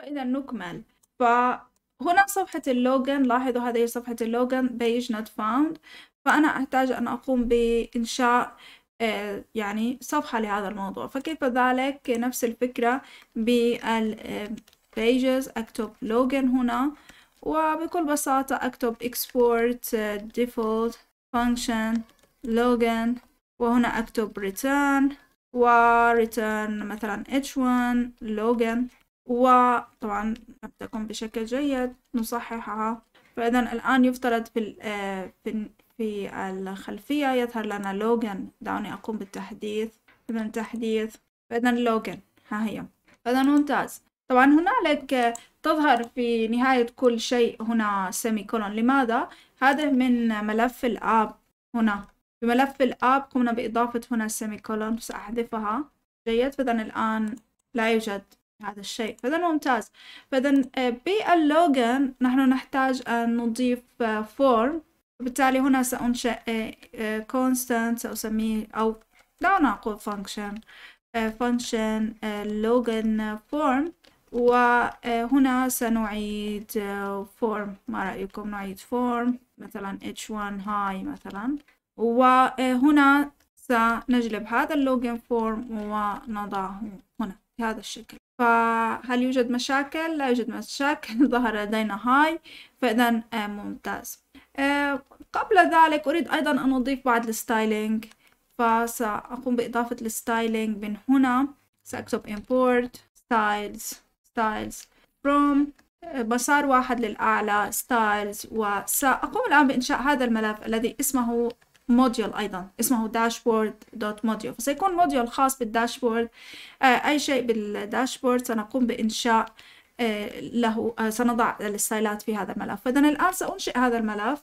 فإذا نكمل فهنا صفحة اللوجن لاحظوا هذه صفحة اللوجن بيج نوت فاوند فأنا أحتاج أن أقوم بإنشاء آه، يعني صفحة لهذا الموضوع فكيف ذلك نفس الفكرة بال آه، pages أكتب لوجن هنا وبكل بساطة أكتب export آه، default function login وهنا أكتب return و return مثلا h1 login وطبعا لم تكن بشكل جيد نصححها فإذا الآن يفترض في آه، في الخلفية يظهر لنا لوجن دعوني أقوم بالتحديث إذا تحديث فإذا لوجن ها هي فإذا ممتاز طبعا هنالك آه، تظهر في نهاية كل شيء هنا سيمي كولون لماذا؟ هذا من ملف الآب هنا في ملف الآب قمنا بإضافة هنا سيمي كولون سأحذفها جيد فإذا الآن لا يوجد هذا الشيء فذا ممتاز فإذا باللوجن آه، نحن نحتاج أن نضيف فورم آه، وبالتالي هنا سأنشئ آه، constant سأسميه أو لا نقول function function login form وهنا سنعيد form ما رأيكم نعيد form مثلا h1 هاي مثلا وهنا سنجلب هذا اللوجن فورم ونضعه هنا بهذا الشكل فهل يوجد مشاكل؟ لا يوجد مشاكل ظهر لدينا هاي فإذا آه، ممتاز آه، قبل ذلك أريد أيضا أن أضيف بعض الستايلينج فسأقوم بإضافة الستايلينج من هنا سأكتب import styles styles from آه، مسار واحد للأعلى styles وسأقوم الآن بإنشاء هذا الملف الذي اسمه موديول أيضا اسمه داشبورد دوت موديول فسيكون موديول خاص بالداشبورد آه، أي شيء بالداشبورد سنقوم بإنشاء آه، له آه، سنضع الستايلات في هذا الملف فإذا الآن سأنشئ هذا الملف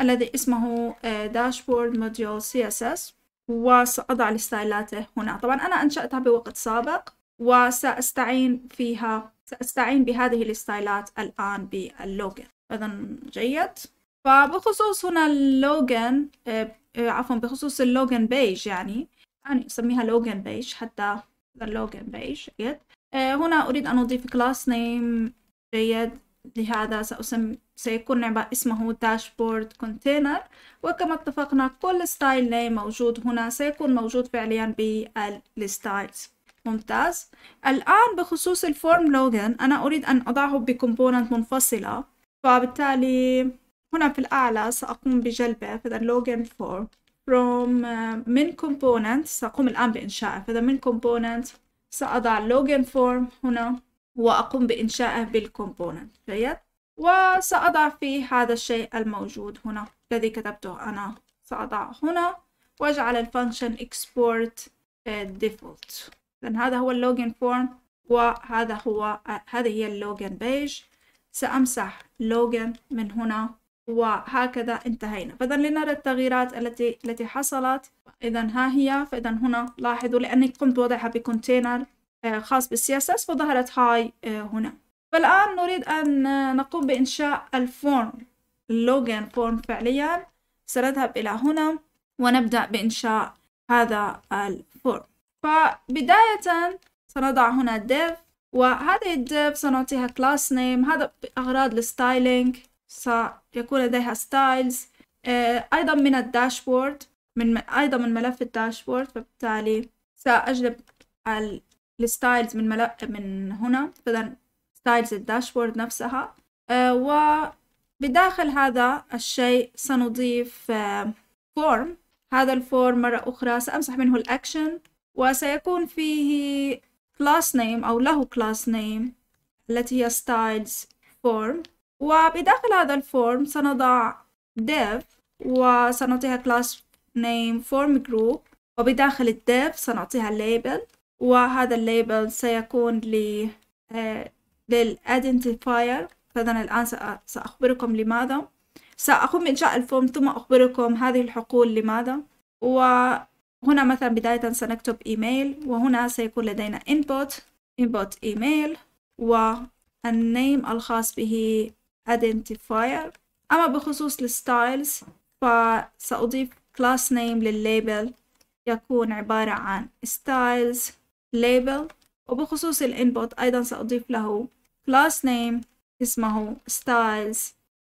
الذي اسمه داشبورد موديول سي اس اس وسأضع الستايلاته هنا طبعا أنا أنشأتها بوقت سابق وسأستعين فيها سأستعين بهذه الستايلات الآن باللوجن إذا جيد فبخصوص هنا اللوجن إيه، عفوا بخصوص اللوجن بيج يعني أنا يعني أسميها لوجن بيج حتى اللوجن بيج جيد إيه، هنا أريد أن أضيف كلاس نيم جيد لهذا سأسمي سيكون اسمه داشبورد كونتينر وكما اتفقنا كل ستايل نيم موجود هنا سيكون موجود فعليا بالستايلز ممتاز الآن بخصوص الفورم لوجن أنا أريد أن أضعه بكومبوننت منفصلة فبالتالي هنا في الأعلى سأقوم بجلبه فإذا login form from من آه، components سأقوم الآن بإنشائه فإذا من components سأضع login form هنا وأقوم بإنشائه بالcomponent جيد وسأضع فيه هذا الشيء الموجود هنا الذي كتبته أنا سأضع هنا وأجعل الفانكشن export آه، default إذن هذا هو اللوجن فورم وهذا هو آه، هذه هي اللوجن بيج سأمسح لوجن من هنا وهكذا انتهينا فإذا لنرى التغييرات التي التي حصلت إذا ها هي فإذا هنا لاحظوا لأني قمت وضعها بكونتينر خاص بالCSS فظهرت هاي آه، هنا فالآن نريد أن آه، نقوم بإنشاء الفورم اللوجن فورم فعليا سنذهب إلى هنا ونبدأ بإنشاء هذا الفورم فبداية سنضع هنا div وهذه الديف سنعطيها كلاس نيم هذا بأغراض الستايلينج سيكون لديها ستايلز آه، أيضا من الداشبورد من أيضا من ملف الداشبورد فبالتالي سأجلب الستايلز من ملف من هنا فاذا ستايلز الداشبورد نفسها آه، وبداخل هذا الشيء سنضيف فورم آه، هذا الفورم مرة أخرى سأمسح منه الأكشن وسيكون فيه class name أو له class name التي هي ستايلز فورم وبداخل هذا الفورم سنضع dev وسنعطيها class name form group وبداخل dev سنعطيها label وهذا الليبل سيكون ل آه، identifier فإذا الآن سأخبركم لماذا سأقوم بإنشاء الفورم ثم أخبركم هذه الحقول لماذا وهنا مثلا بداية سنكتب إيميل وهنا سيكون لدينا input input إيميل والنيم الخاص به identifier أما بخصوص الستايلز فسأضيف class name للليبل يكون عبارة عن styles label وبخصوص الانبوت أيضا سأضيف له class name اسمه styles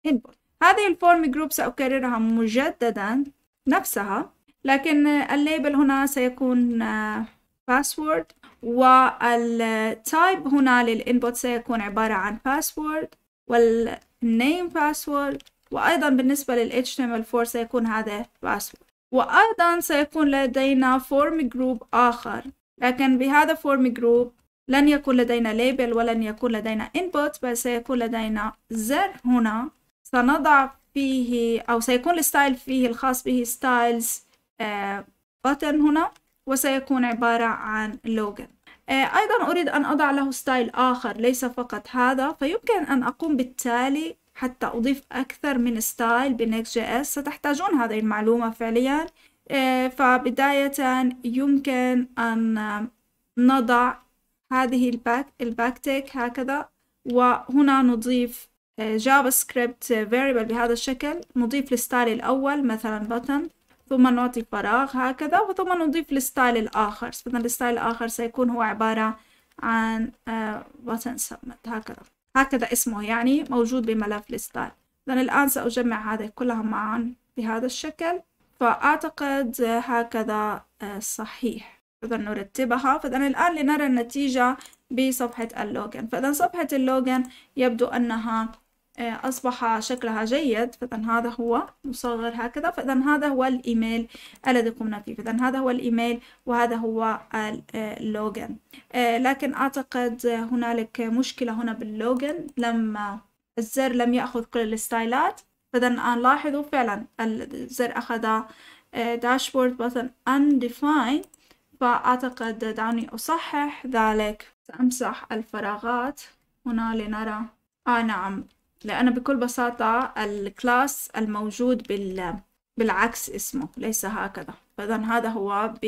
input هذه الفورم جروب سأكررها مجددا نفسها لكن الليبل هنا سيكون آه، password والتايب هنا للانبوت سيكون عبارة عن password وال name password وأيضا بالنسبة لل HTML4 سيكون هذا password وأيضا سيكون لدينا form group آخر لكن بهذا form group لن يكون لدينا label ولن يكون لدينا input بل سيكون لدينا زر هنا سنضع فيه أو سيكون الستايل فيه الخاص به styles آه، button هنا وسيكون عبارة عن login آه، أيضا أريد أن أضع له ستايل آخر ليس فقط هذا فيمكن أن أقوم بالتالي حتى أضيف أكثر من ستايل بنكست جي اس ستحتاجون هذه المعلومة فعليا آه، فبداية يمكن أن نضع هذه الباك الباك تيك هكذا وهنا نضيف آه، جافا سكريبت فيريبل بهذا الشكل نضيف الستايل الأول مثلا بutton ثم نعطي فراغ هكذا وثم نضيف الستايل الآخر إذا الستايل الآخر سيكون هو عبارة عن بutton آه، submit هكذا هكذا اسمه يعني موجود بملف الستايل إذا الآن سأجمع هذه كلها معا بهذا الشكل فأعتقد هكذا آه، صحيح إذا نرتبها فإذا الآن لنرى النتيجة بصفحة اللوجن فإذا صفحة اللوجن يبدو أنها آه، أصبح شكلها جيد فإذا هذا هو مصغر هكذا فإذا هذا هو الإيميل الذي قمنا فيه فإذا هذا هو الإيميل وهذا هو آه، اللوجن آه، لكن أعتقد هنالك مشكلة هنا باللوجن لما الزر لم يأخذ كل الستايلات فإذا لاحظوا فعلا الزر أخذ داشبورد بطن undefined فأعتقد دعوني أصحح ذلك سأمسح الفراغات هنا لنرى آه نعم لأنه بكل بساطة الكلاس الموجود بال بالعكس اسمه ليس هكذا فإذا هذا هو ب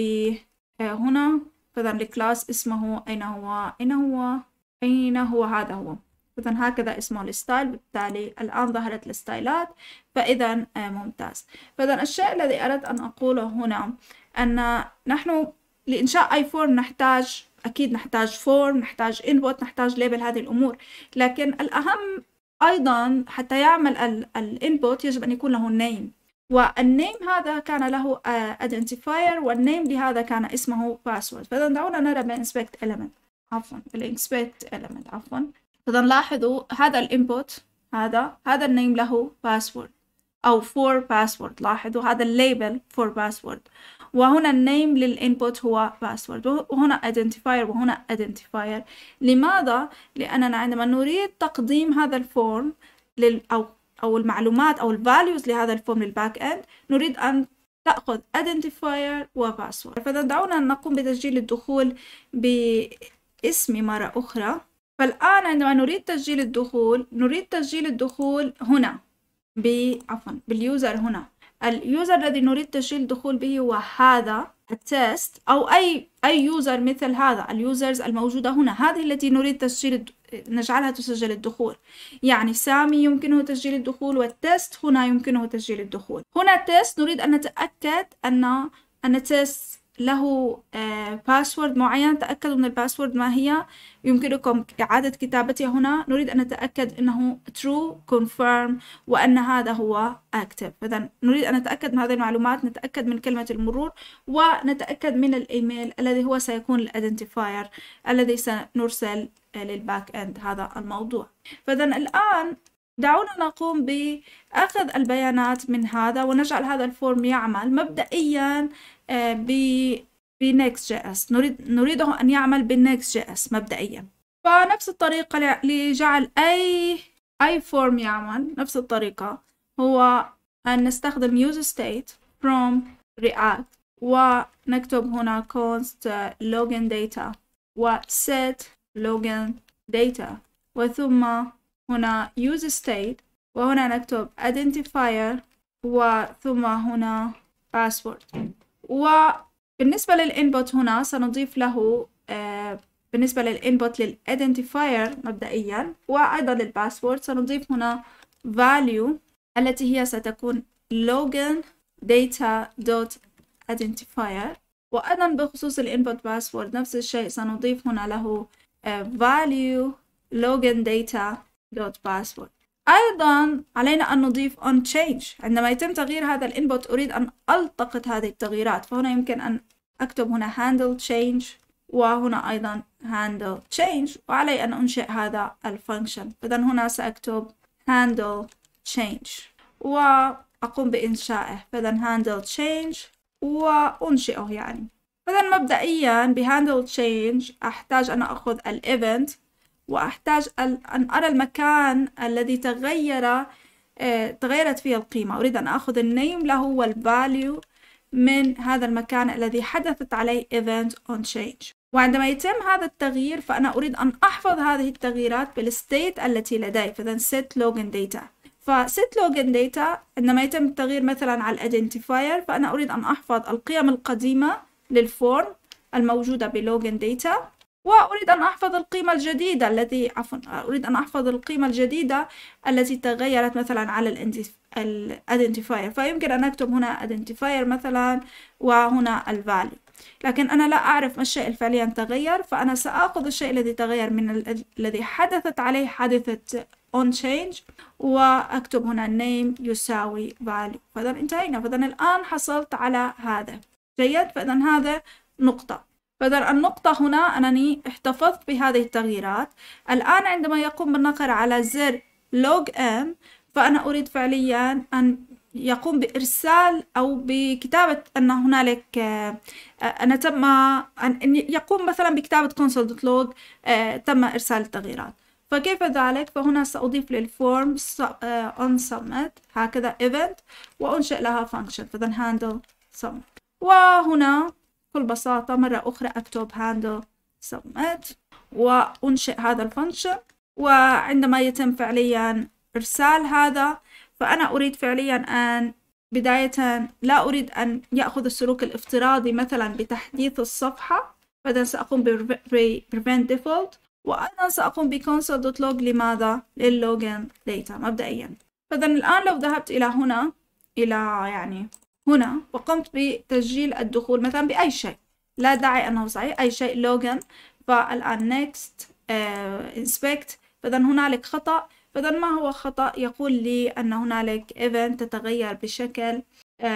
آه، هنا فإذا الكلاس اسمه أين هو أين هو أين هو هذا هو إذا هكذا اسمه الستايل بالتالي الآن ظهرت الستايلات فإذا آه، ممتاز فإذا الشيء الذي أردت أن أقوله هنا أن نحن لإنشاء أي فورم نحتاج أكيد نحتاج فورم نحتاج إنبوت نحتاج ليبل هذه الأمور لكن الأهم أيضا حتى يعمل الانبوت يجب أن يكون له name والنيم هذا كان له آه، identifier والنيم لهذا كان اسمه password فإذا دعونا نرى بالانسبكت element عفوا بالinspect element عفوا فإذا لاحظوا هذا الانبوت هذا هذا النيم له password أو فور password لاحظوا هذا الليبل فور password وهنا النيم للإنبوت هو باسورد وهنا identifier وهنا identifier لماذا؟ لأننا عندما نريد تقديم هذا الفورم لل أو أو المعلومات أو الفاليوز لهذا الفورم للباك إند نريد أن تأخذ identifier وباسورد فإذا دعونا نقوم بتسجيل الدخول باسم مرة أخرى فالآن عندما نريد تسجيل الدخول نريد تسجيل الدخول هنا عفوا باليوزر هنا اليوزر الذي نريد تسجيل الدخول به هو هذا التست أو أي أي يوزر مثل هذا اليوزرز الموجودة هنا هذه التي نريد تسجيل نجعلها تسجل الدخول يعني سامي يمكنه تسجيل الدخول والتست هنا يمكنه تسجيل الدخول هنا تست نريد أن نتأكد أن أن تست له باسورد آه، معين تأكدوا من الباسورد ما هي يمكنكم إعادة كتابتها هنا نريد أن نتأكد أنه true confirm وأن هذا هو active إذا نريد أن نتأكد من هذه المعلومات نتأكد من كلمة المرور ونتأكد من الإيميل الذي هو سيكون الأدنتيفاير الذي سنرسل آه، للباك إند هذا الموضوع فإذا الآن دعونا نقوم بأخذ البيانات من هذا ونجعل هذا الفورم يعمل مبدئيا بنكس جي اس نريد نريده أن يعمل بنكس جي اس مبدئيا فنفس الطريقة لجعل أي أي فورم يعمل نفس الطريقة هو أن نستخدم use state from react ونكتب هنا const login data و set login data وثم هنا use state وهنا نكتب identifier وثم هنا password وبالنسبة للإنبوت هنا سنضيف له آه، بالنسبة للإنبوت للإدنتيفاير مبدئيا وأيضا للباسورد سنضيف هنا value التي هي ستكون login data dot identifier وأيضا بخصوص الإنبوت باسورد نفس الشيء سنضيف هنا له آه، value login data dot password أيضا علينا أن نضيف on change عندما يتم تغيير هذا الإنبوت أريد أن ألتقط هذه التغييرات فهنا يمكن أن أكتب هنا handle change وهنا أيضا handle change وعلي أن أنشئ هذا الفانكشن إذا هنا سأكتب handle change وأقوم بإنشائه فإذا handle change وأنشئه يعني إذا مبدئيا بهاندل change أحتاج أن أخذ الايفنت event وأحتاج أن أرى المكان الذي تغير آه، تغيرت فيه القيمة أريد أن أخذ النيم له والفاليو من هذا المكان الذي حدثت عليه event on change وعندما يتم هذا التغيير فأنا أريد أن أحفظ هذه التغييرات بالستيت التي لدي فإذا set login data فست login data عندما يتم التغيير مثلا على identifier فأنا أريد أن أحفظ القيم القديمة للفورم الموجودة بلوجن داتا وأريد أن أحفظ القيمة الجديدة التي عفوا أريد أن أحفظ القيمة الجديدة التي تغيرت مثلا على الأدنتيفاير identifier فيمكن أن أكتب هنا identifier مثلا وهنا ال value لكن أنا لا أعرف ما الشيء فعليا تغير فأنا سأخذ الشيء الذي تغير من الذي حدثت عليه حادثة on change وأكتب هنا name يساوي value فإذا انتهينا فإذا الآن حصلت على هذا جيد فإذا هذا نقطة بدل النقطة هنا أنني احتفظت بهذه التغييرات الآن عندما يقوم بالنقر على زر log m فأنا أريد فعليا أن يقوم بإرسال أو بكتابة أن هنالك آه، أن تم أن يقوم مثلا بكتابة console.log آه، تم إرسال التغييرات فكيف ذلك فهنا سأضيف للفورم آه، on submit هكذا event وأنشئ لها function فإذا handle submit وهنا بكل بساطة مرة أخرى أكتب handle submit وأنشئ هذا الفانكشن وعندما يتم فعليا إرسال هذا فأنا أريد فعليا أن بداية لا أريد أن يأخذ السلوك الافتراضي مثلا بتحديث الصفحة فإذا سأقوم بprevent default وأيضا سأقوم بconsole.log لماذا؟ لللوجن داتا مبدئيا فإذا الآن لو ذهبت إلى هنا إلى يعني هنا وقمت بتسجيل الدخول مثلا بأي شيء لا داعي أن صحيح أي شيء لوجن فالآن next uh, inspect إذا هنالك خطأ إذا ما هو خطأ يقول لي أن هنالك event تتغير بشكل uh,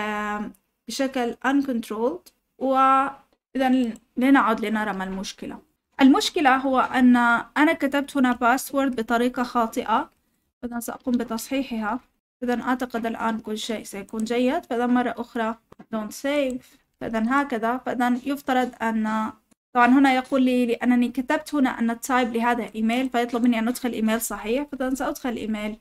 بشكل uncontrolled وإذا لنعد لنرى ما المشكلة المشكلة هو أن أنا كتبت هنا باسورد بطريقة خاطئة إذا سأقوم بتصحيحها إذا أعتقد الآن كل شيء سيكون جيد فإذا مرة أخرى don't save فإذا هكذا فإذا يفترض أن طبعا هنا يقول لي لأنني كتبت هنا أن التايب لهذا إيميل فيطلب مني أن أدخل إيميل صحيح فإذا سأدخل إيميل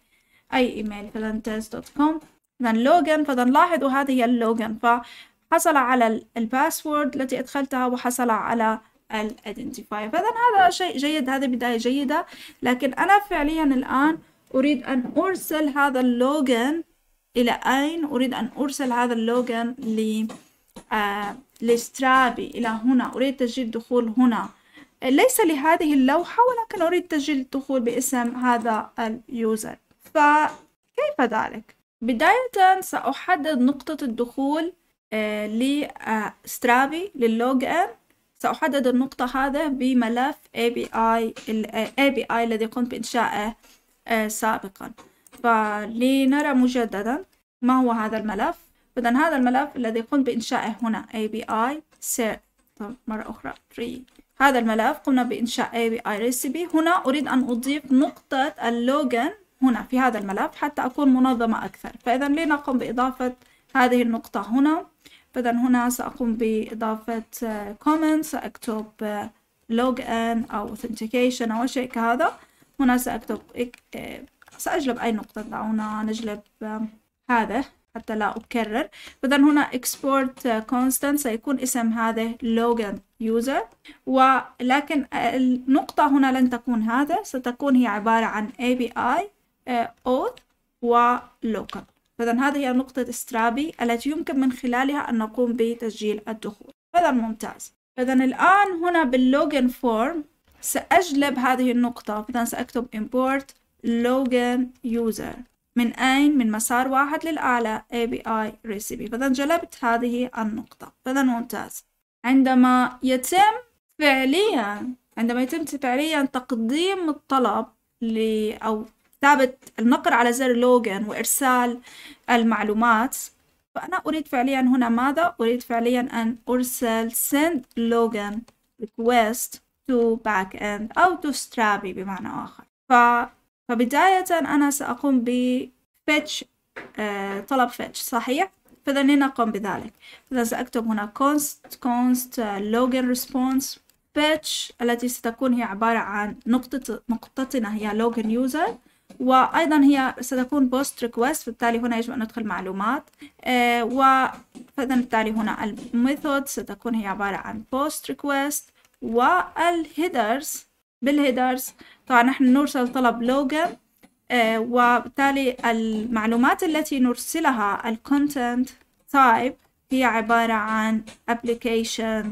أي إيميل فإذا تيست دوت كوم إذا لوجن فإذا لاحظوا هذه هي اللوجن فحصل على الباسورد التي أدخلتها وحصل على الايدنتيفاير فإذا هذا شيء جيد هذه بداية جيدة لكن أنا فعليا الآن أريد أن أرسل هذا اللوجن إلى أين أريد أن أرسل هذا اللوجن ل آه لسترابي إلى هنا أريد تسجيل دخول هنا ليس لهذه اللوحة ولكن أريد تسجيل الدخول باسم هذا اليوزر فكيف ذلك؟ بداية سأحدد نقطة الدخول آه لسترابي آه، للوج ان سأحدد النقطة هذا بملف API, ال آه، API الذي قمت بإنشائه آه، سابقا فلنرى مجددا ما هو هذا الملف إذا هذا الملف الذي قمت بإنشائه هنا ABI ser طب مرة أخرى هذا الملف قمنا بإنشاء ABI recipe هنا أريد أن أضيف نقطة اللوجن هنا في هذا الملف حتى أكون منظمة أكثر فإذا لنقم بإضافة هذه النقطة هنا فإذا هنا سأقوم بإضافة comments سأكتب login أو authentication أو شيء كهذا هنا سأكتب آه، سأجلب أي نقطة دعونا نجلب آه، هذا حتى لا أكرر إذا هنا export آه، constant سيكون اسم هذا لوجن user ولكن النقطة هنا لن تكون هذا ستكون هي عبارة عن API auth ولوكال إذا هذه هي نقطة استرابي التي يمكن من خلالها أن نقوم بتسجيل الدخول هذا ممتاز إذا الآن هنا باللوجن فورم سأجلب هذه النقطة مثلا سأكتب import login user من أين؟ من مسار واحد للأعلى API recipe فإذا جلبت هذه النقطة فإذا ممتاز عندما يتم فعليا عندما يتم فعليا تقديم الطلب ل أو كتابة النقر على زر لوجن وإرسال المعلومات فأنا أريد فعليا هنا ماذا؟ أريد فعليا أن أرسل send login request to back end أو to strappy بمعنى آخر ف... فبداية أنا سأقوم ب fetch آه, طلب fetch صحيح؟ فإذا لنقم بذلك فإذا سأكتب هنا const const آه، login response fetch التي ستكون هي عبارة عن نقطة نقطتنا هي login user وأيضا هي ستكون post request بالتالي هنا يجب أن ندخل معلومات آه, و فإذا بالتالي هنا الميثود ستكون هي عبارة عن post request والهيدرز بالهيدرز طبعا نحن نرسل طلب لوجن آه وبالتالي المعلومات التي نرسلها الكونتنت تايب هي عبارة عن application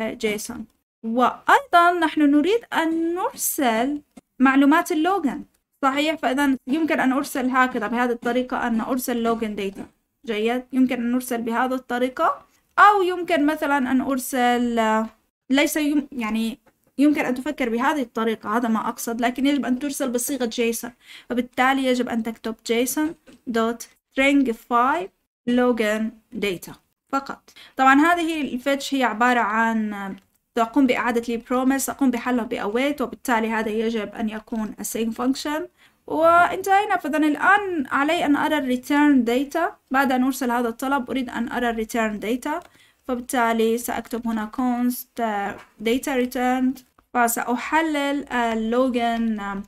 جيسون آه، وأيضا نحن نريد أن نرسل معلومات اللوجن صحيح فإذا يمكن أن أرسل هكذا بهذه الطريقة أن أرسل لوجن داتا جيد يمكن أن نرسل بهذه الطريقة أو يمكن مثلا أن أرسل آه، ليس يم يعني يمكن أن تفكر بهذه الطريقة هذا ما أقصد لكن يجب أن ترسل بصيغة جيسون وبالتالي يجب أن تكتب جيسون دوت stringify login data فقط طبعا هذه الفيتش هي عبارة عن تقوم بإعادة لي بروميس أقوم بحله بأويت وبالتالي هذا يجب أن يكون السيم function وانتهينا فإذا الآن علي أن أرى الريتيرن ديتا بعد أن أرسل هذا الطلب أريد أن أرى الريتيرن ديتا فبالتالي سأكتب هنا const uh, data returned فسأحلل اللوجن uh, uh,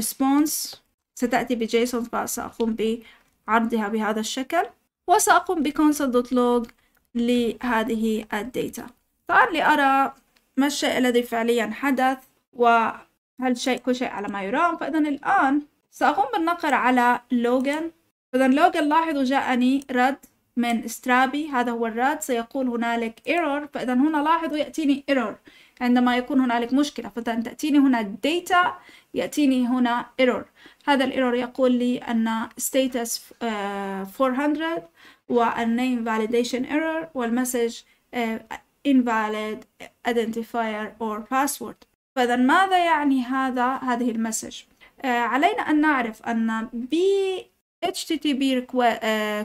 response ستأتي بجيسون فسأقوم بعرضها بهذا الشكل وسأقوم بconsole.log لهذه الداتا طبعا لأرى ما الشيء الذي فعليا حدث وهل شيء كل شيء على ما يرام فإذا الآن سأقوم بالنقر على لوجن فإذا لوجن لاحظوا جاءني رد من سترابي هذا هو الراد سيقول هنالك error فإذا هنا لاحظوا يأتيني error عندما يكون هنالك مشكلة فإذا تأتيني هنا data يأتيني هنا error هذا الايرور يقول لي أن status 400 آه، والنيم validation error والمسج آه، invalid identifier or password فإذا ماذا يعني هذا هذه المسج آه، علينا أن نعرف أن ب HTTP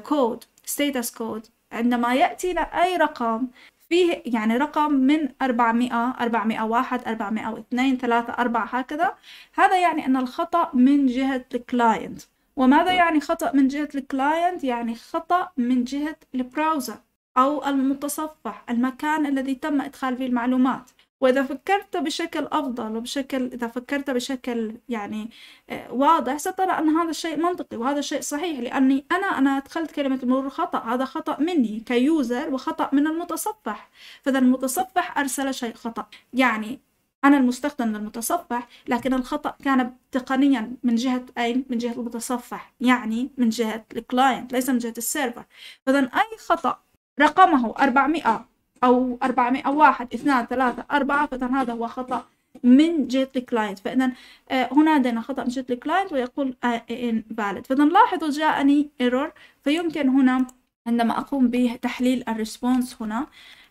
code status code عندما يأتينا أي رقم فيه يعني رقم من 400 401 402 3 4 هكذا هذا يعني أن الخطأ من جهة الكلاينت وماذا يعني خطأ من جهة الكلاينت يعني خطأ من جهة البراوزر أو المتصفح المكان الذي تم إدخال فيه المعلومات وإذا فكرت بشكل أفضل وبشكل إذا فكرت بشكل يعني آه، واضح سترى أن هذا الشيء منطقي وهذا الشيء صحيح لأني أنا أنا أدخلت كلمة المرور خطأ هذا خطأ مني كيوزر وخطأ من المتصفح فإذا المتصفح أرسل شيء خطأ يعني أنا المستخدم للمتصفح لكن الخطأ كان تقنيا من جهة أين؟ من جهة المتصفح يعني من جهة الكلاينت ليس من جهة السيرفر فإذا أي خطأ رقمه 400 أو 400 أو واحد اثنان ثلاثة أربعة فإذا هذا هو خطأ من جهة الكلاينت فإذا آه، هنا عندنا خطأ من جهة الكلاينت ويقول آه، إيه، إيه، invalid فإذا لاحظوا جاءني error فيمكن هنا عندما أقوم بتحليل الريسبونس هنا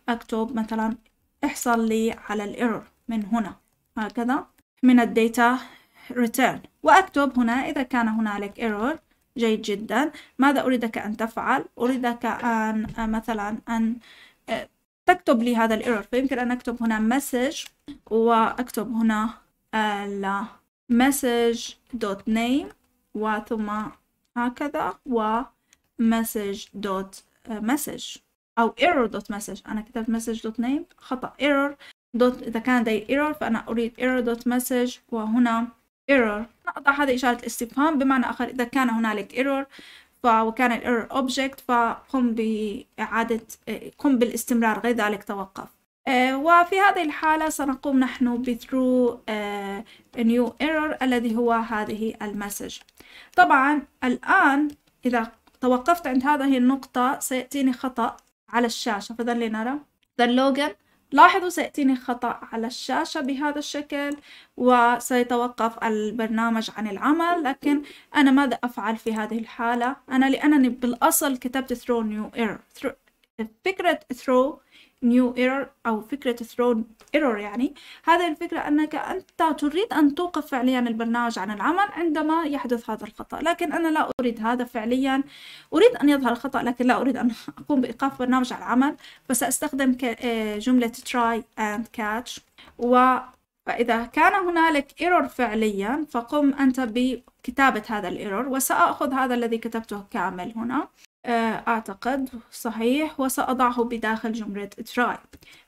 أكتب مثلا احصل لي على الايرور من هنا هكذا من الداتا ريتيرن وأكتب هنا إذا كان هنالك ايرور جيد جدا ماذا أريدك أن تفعل أريدك أن آه، مثلا أن تكتب لي هذا الايرور فيمكن أن أكتب هنا مسج وأكتب هنا ال message dot وثم هكذا و message dot أو ايرور دوت مسج أنا كتبت مسج دوت نيم خطأ ايرور دوت إذا كان لدي error فأنا أريد ايرور دوت مسج وهنا error نقطع هذه إشارة الاستفهام بمعنى آخر إذا كان هنالك error وكان الإيرور أوبجكت فقم بإعادة قم بالاستمرار غير ذلك توقف آه، وفي هذه الحالة سنقوم نحن بثرو نيو ايرور الذي هو هذه المسج طبعا الآن إذا توقفت عند هذه النقطة سيأتيني خطأ على الشاشة فإذا لنرى ذا لوجن لاحظوا سيأتيني خطأ على الشاشة بهذا الشكل وسيتوقف البرنامج عن العمل لكن أنا ماذا أفعل في هذه الحالة؟ أنا لأنني بالأصل كتبت throw new error فكرة throw new error أو فكرة thrown error يعني هذه الفكرة أنك أنت تريد أن توقف فعليا البرنامج عن العمل عندما يحدث هذا الخطأ لكن أنا لا أريد هذا فعليا أريد أن يظهر الخطأ لكن لا أريد أن أقوم بإيقاف برنامج عن العمل فسأستخدم آه، جملة try and catch و فإذا كان هنالك ايرور فعليا فقم أنت بكتابة هذا الايرور وسأخذ هذا الذي كتبته كامل هنا آه، أعتقد صحيح وسأضعه بداخل جملة try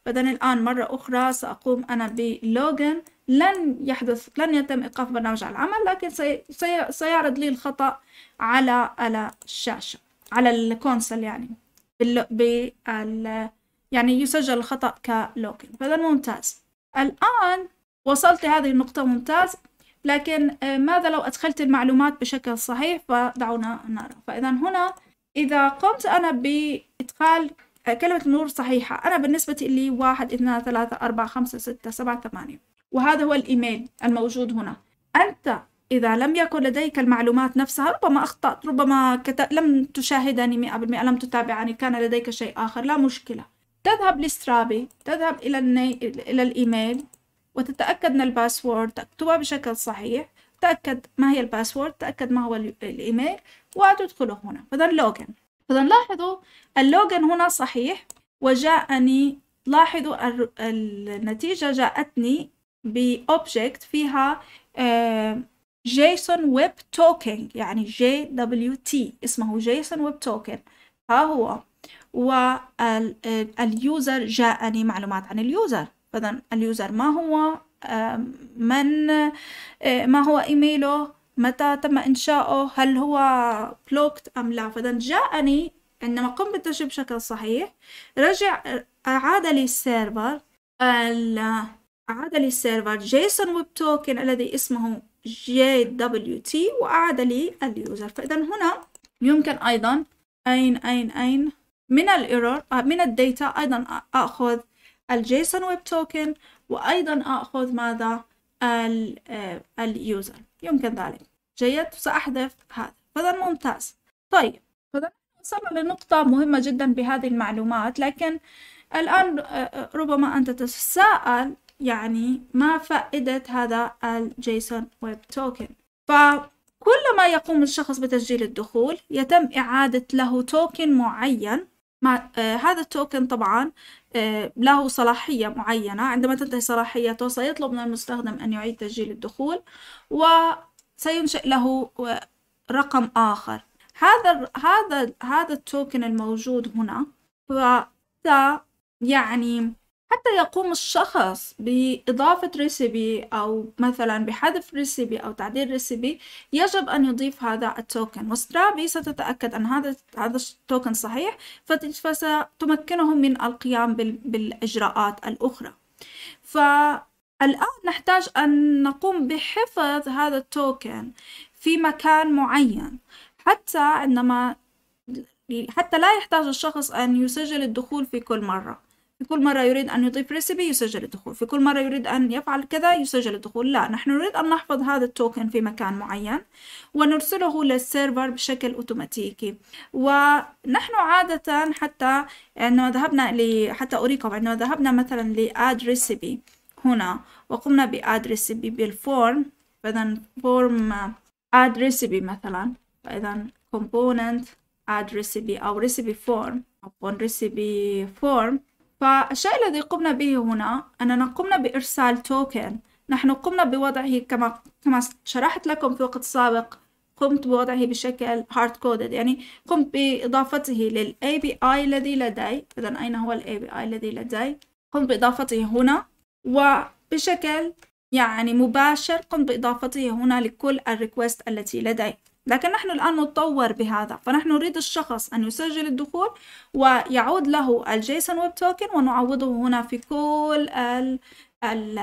بدل الآن مرة أخرى سأقوم أنا بلوجن لن يحدث لن يتم إيقاف برنامج على العمل لكن سي... سي... سيعرض لي الخطأ على على الشاشة على الكونسل يعني بال... بال... يعني يسجل الخطأ كلوجن فهذا ممتاز الآن وصلت لهذه النقطة ممتاز لكن آه، ماذا لو أدخلت المعلومات بشكل صحيح فدعونا نرى فإذا هنا إذا قمت أنا بإدخال كلمة مرور صحيحة أنا بالنسبة لي واحد اثنان ثلاثة أربعة خمسة ستة سبعة ثمانية وهذا هو الإيميل الموجود هنا أنت إذا لم يكن لديك المعلومات نفسها ربما أخطأت ربما كت... لم تشاهدني مئة بالمئة لم تتابعني كان لديك شيء آخر لا مشكلة تذهب لسترابي تذهب إلى, الني... إلى الإيميل وتتأكد من الباسورد تكتبها بشكل صحيح تأكد ما هي الباسورد تأكد ما هو الإيميل وتدخله هنا فذا لوجن فذا لاحظوا اللوجن هنا صحيح وجاءني لاحظوا النتيجة جاءتني بأوبجكت فيها آه، جيسون ويب توكن يعني جي دبليو تي اسمه جيسون ويب توكن ها هو واليوزر جاءني معلومات عن اليوزر فإذا اليوزر ما هو من آه، ما هو إيميله متى تم إنشاؤه هل هو بلوكت أم لا فإذا جاءني عندما قمت بالتسجيل بشكل صحيح رجع آه، أعاد لي السيرفر أعاد لي السيرفر جيسون ويب توكن الذي اسمه جي دبليو تي وأعاد لي اليوزر فإذا هنا يمكن أيضا أين أين أين من الايرور آه، من الداتا أيضا أخذ الجيسون ويب توكن وأيضا أخذ ماذا آه، اليوزر يمكن ذلك جيد سأحذف هذا فذا ممتاز طيب فذا وصلنا لنقطة مهمة جدا بهذه المعلومات لكن الآن آه، آه، ربما أنت تتساءل يعني ما فائدة هذا الجيسون ويب توكن فكلما يقوم الشخص بتسجيل الدخول يتم إعادة له توكن معين ما هذا التوكن طبعا آه، له صلاحية معينة عندما تنتهي صلاحيته سيطلب من المستخدم أن يعيد تسجيل الدخول وسينشئ له رقم آخر هذا هذا هذا التوكن الموجود هنا هو يعني حتى يقوم الشخص بإضافة ريسيبي أو مثلا بحذف ريسيبي أو تعديل ريسيبي يجب أن يضيف هذا التوكن وسترابي ستتأكد أن هذا هذا التوكن صحيح فستمكنهم من القيام بالإجراءات الأخرى فالآن نحتاج أن نقوم بحفظ هذا التوكن في مكان معين حتى عندما حتى لا يحتاج الشخص أن يسجل الدخول في كل مرة في كل مرة يريد أن يضيف ريسيبي يسجل الدخول في كل مرة يريد أن يفعل كذا يسجل الدخول لا نحن نريد أن نحفظ هذا التوكن في مكان معين ونرسله للسيرفر بشكل أوتوماتيكي ونحن عادة حتى عندما ذهبنا ل... حتى أريكم عندما ذهبنا مثلا لأد ريسيبي هنا وقمنا بأد ريسيبي بالفورم فإذا فورم أد ريسيبي مثلا فإذا component add recipe أو recipe form upon recipe form فالشيء الذي قمنا به هنا أننا قمنا بإرسال توكن نحن قمنا بوضعه كما كما شرحت لكم في وقت سابق قمت بوضعه بشكل هارد كودد يعني قمت بإضافته لل API الذي لدي إذا أين هو ال API الذي لدي قمت بإضافته هنا وبشكل يعني مباشر قمت بإضافته هنا لكل الريكوست التي لدي لكن نحن الآن نتطور بهذا فنحن نريد الشخص أن يسجل الدخول ويعود له الجيسون ويب توكن ونعوضه هنا في كل ال ال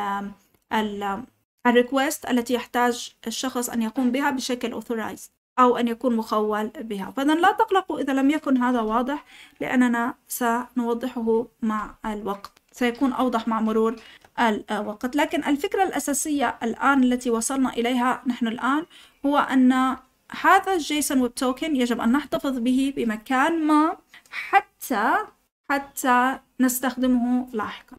ال الريكوست التي يحتاج الشخص أن يقوم بها بشكل authorized أو أن يكون مخول بها فإذا لا تقلقوا إذا لم يكن هذا واضح لأننا سنوضحه مع الوقت سيكون أوضح مع مرور الوقت لكن الفكرة الأساسية الآن التي وصلنا إليها نحن الآن هو أن هذا الجيسون ويب توكن يجب أن نحتفظ به بمكان ما حتى حتى نستخدمه لاحقا